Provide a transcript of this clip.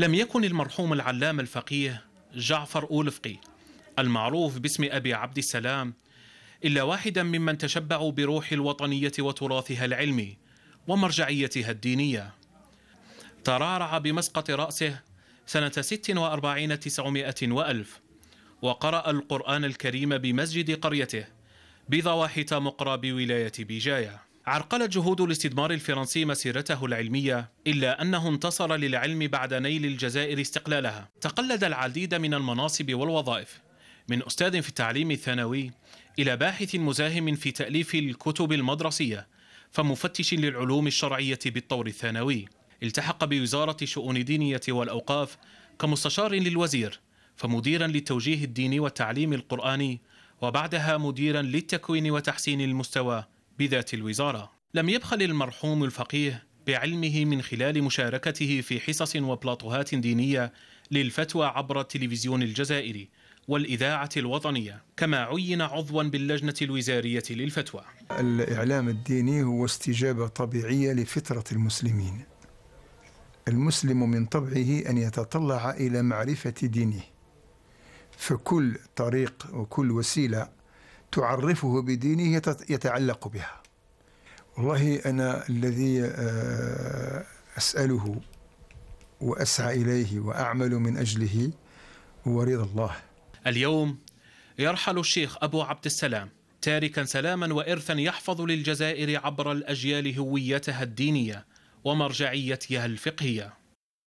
لم يكن المرحوم العلامة الفقيه جعفر أولفقي المعروف باسم أبي عبد السلام إلا واحدا ممن تشبعوا بروح الوطنية وتراثها العلمي ومرجعيتها الدينية ترعرع بمسقط رأسه سنة 46 تسعمائه وألف وقرأ القرآن الكريم بمسجد قريته بضواحي مقرى بولاية بيجايه عرقلت جهود الاستثمار الفرنسي مسيرته العلمية إلا أنه انتصر للعلم بعد نيل الجزائر استقلالها تقلد العديد من المناصب والوظائف من أستاذ في التعليم الثانوي إلى باحث مزاهم في تأليف الكتب المدرسية فمفتش للعلوم الشرعية بالطور الثانوي التحق بوزارة شؤون الدينية والأوقاف كمستشار للوزير فمديرا للتوجيه الديني والتعليم القرآني وبعدها مديرا للتكوين وتحسين المستوى بذات الوزارة لم يبخل المرحوم الفقيه بعلمه من خلال مشاركته في حصص وبلاطوهات دينية للفتوى عبر التلفزيون الجزائري والإذاعة الوطنية كما عين عضوا باللجنة الوزارية للفتوى الإعلام الديني هو استجابة طبيعية لفطرة المسلمين المسلم من طبعه أن يتطلع إلى معرفة دينه فكل طريق وكل وسيلة تعرفه بدينه يتعلق بها والله أنا الذي آه، أسأله وأسعى إليه وأعمل من أجله هو رضا الله اليوم يرحل الشيخ أبو عبد السلام تاركا سلاما وإرثا يحفظ للجزائر عبر الأجيال هويتها الدينية ومرجعيتها الفقهيه